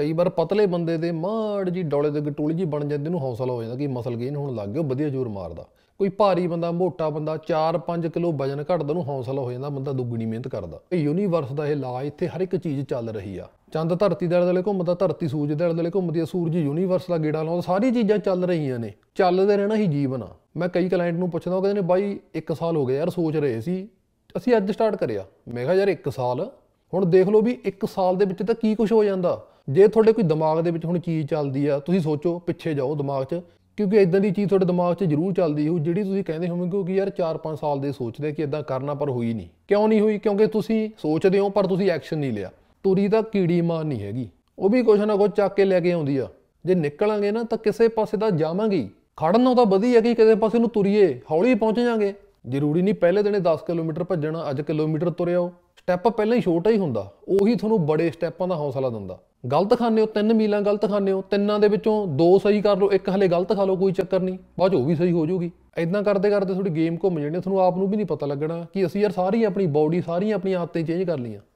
ਕਈ ਵਾਰ ਪਤਲੇ ਬੰਦੇ ਦੇ ਮਾੜ ਜੀ ਡੋਲੇ ਦੇ ਗਟੂਲੀ ਜੀ ਬਣ ਜਾਂਦੇ ਨੂੰ ਹੌਸਲਾ ਹੋ ਜਾਂਦਾ ਕਿ ਮਸਲ ਗੇਨ ਹੋਣ ਲੱਗ ਗਿਆ ਵਧੀਆ ਜ਼ੋਰ ਮਾਰਦਾ ਕੋਈ ਭਾਰੀ ਬੰਦਾ ਮੋਟਾ ਬੰਦਾ 4-5 ਕਿਲੋ ਵਜਨ ਘਟਦਾ ਨੂੰ ਹੌਸਲਾ ਹੋ ਜਾਂਦਾ ਬੰਦਾ ਦੁੱਗਣੀ ਮਿਹਨਤ ਕਰਦਾ ਇਹ ਯੂਨੀਵਰਸ ਦਾ ਇਹ ਲਾ ਇੱਥੇ ਹਰ ਇੱਕ ਚੀਜ਼ ਚੱਲ ਰਹੀ ਆ ਚੰਦ ਧਰਤੀ ਦੇ ਆਲੇ ਘੁੰਮਦਾ ਧਰਤੀ ਸੂਰਜ ਦੇ ਆਲੇ ਘੁੰਮਦੀ ਆ ਸੂਰਜ ਯੂਨੀਵਰਸ ਦਾ ਗੇੜਾ ਲਾਉਂਦਾ ਸਾਰੀ ਚੀਜ਼ਾਂ ਚੱਲ ਰਹੀਆਂ ਨੇ ਚੱਲਦੇ ਰਹਿਣਾ ਹੀ ਜੀਵਨ ਆ ਮੈਂ ਕਈ ਕਲਾਇੰਟ ਨੂੰ ਪੁੱਛਦਾ ਉਹ ਕਹਿੰਦੇ ਨੇ ਬਾਈ 1 ਸਾਲ ਹੋ ਗਿਆ ਯਾਰ ਸੋਚ ਰਹੇ ਸੀ ਅਸੀਂ ਅੱਜ ਸਟਾਰਟ ਕਰਿਆ ਮੈਂ ਕਿਹਾ ਯਾਰ 1 ਸਾਲ ਹੁਣ ਦੇਖ ਲਓ ਵੀ 1 ਸਾਲ ਦੇ ਵਿੱਚ ਤਾਂ ਕੀ ਕੁਝ ਹੋ ਜਾਂਦਾ ਜੇ ਤੁਹਾਡੇ ਕੋਈ ਦਿਮਾਗ ਦੇ ਵਿੱਚ ਹੁਣ ਚੀਜ਼ ਚੱਲਦੀ ਆ ਤੁਸੀਂ ਸੋਚੋ ਪਿੱਛੇ ਜਾਓ ਦਿਮਾਗ 'ਚ ਕਿਉਂਕਿ ਇਦਾਂ ਦੀ ਚੀਜ਼ ਤੁਹਾਡੇ ਦਿਮਾਗ 'ਚ ਜ਼ਰੂਰ ਚੱਲਦੀ ਹੋਊ ਜਿਹੜੀ ਤੁਸੀਂ ਕਹਿੰਦੇ ਹੋਵੋਗੇ ਕਿ ਯਾਰ 4-5 ਸਾਲ ਦੇ ਸੋਚਦੇ ਕਿ ਇਦਾਂ ਕਰਨਾ ਪਰ ਹੋਈ ਨਹੀਂ ਕਿਉਂ ਨਹੀਂ ਹੋਈ ਕਿਉਂਕਿ ਤੁਸੀਂ ਸੋਚਦੇ ਹੋ ਪਰ ਤੁਸੀਂ ਐਕਸ਼ਨ ਨਹੀਂ ਲਿਆ ਤੁਰੀ ਤਾਂ ਕੀੜੀ ਮਾਰ ਨਹੀਂ ਹੈਗੀ ਉਹ ਵੀ ਕੁਛ ਨਾ ਕੁਛ ਚੱਕ ਕੇ ਲੈ ਕੇ ਆਉਂਦੀ ਆ ਜੇ ਨਿਕਲਾਂਗੇ ਨਾ ਤਾਂ ਕਿਸੇ ਪਾਸੇ ਤਾਂ ਜਾਵਾਂਗੇ ਖੜਨ ਨੂੰ ਤਾਂ ਵਧੀਆ ਕਿ ਕਿਸੇ ਪਾਸੇ ਨੂੰ ਤੁਰੀਏ ਹੌਲੀ ਪਹੁੰਚ ਜਾਾਂਗੇ ਜ਼ਰੂਰੀ ਨਹੀਂ ਪਹਿਲੇ ਦਿਨੇ 10 ਕਿਲੋਮੀਟਰ ਭੱਜਣਾ ਅੱਜ ਕਿਲੋਮੀਟਰ ਤੁਰਿਓ ਸਟੈਪ ਪਹਿਲਾਂ ਹੀ ਛੋਟਾ ਹੀ ਹੁੰਦਾ ਉਹੀ ਤੁਹਾਨੂੰ ਬੜੇ ਸਟੈਪਾਂ ਦਾ ਹੌਸਲਾ ਦਿੰਦਾ ਗਲਤ ਖਾਣੇ ਹੋ ਤਿੰਨ ਮੀਲਾਂ ਗਲਤ ਖਾਣੇ ਹੋ ਤਿੰਨਾਂ ਦੇ ਵਿੱਚੋਂ ਦੋ ਸਹੀ ਕਰ ਲਓ ਇੱਕ ਹਲੇ ਗਲਤ ਖਾ ਲਓ ਕੋਈ ਚੱਕਰ ਨਹੀਂ ਬਾਅਦ ਉਹ ਵੀ ਸਹੀ ਹੋ ਜਾਊਗੀ ਐਦਾਂ ਕਰਦੇ ਕਰਦੇ ਤੁਹਾਡੀ ਗੇਮ ਘੁੰਮ ਜਾਣੀ ਤੁਹਾਨੂੰ ਆਪ ਨੂੰ ਵੀ ਨਹੀਂ ਪਤਾ ਲੱਗਣਾ ਕਿ ਅਸੀਂ ਯਾਰ ਸਾਰੀ ਆਪਣੀ ਬਾਡੀ ਸਾਰੀਆਂ ਆਪਣੀ ਆਦਤਾਂ ਚੇਂਜ ਕਰ ਲਈਆਂ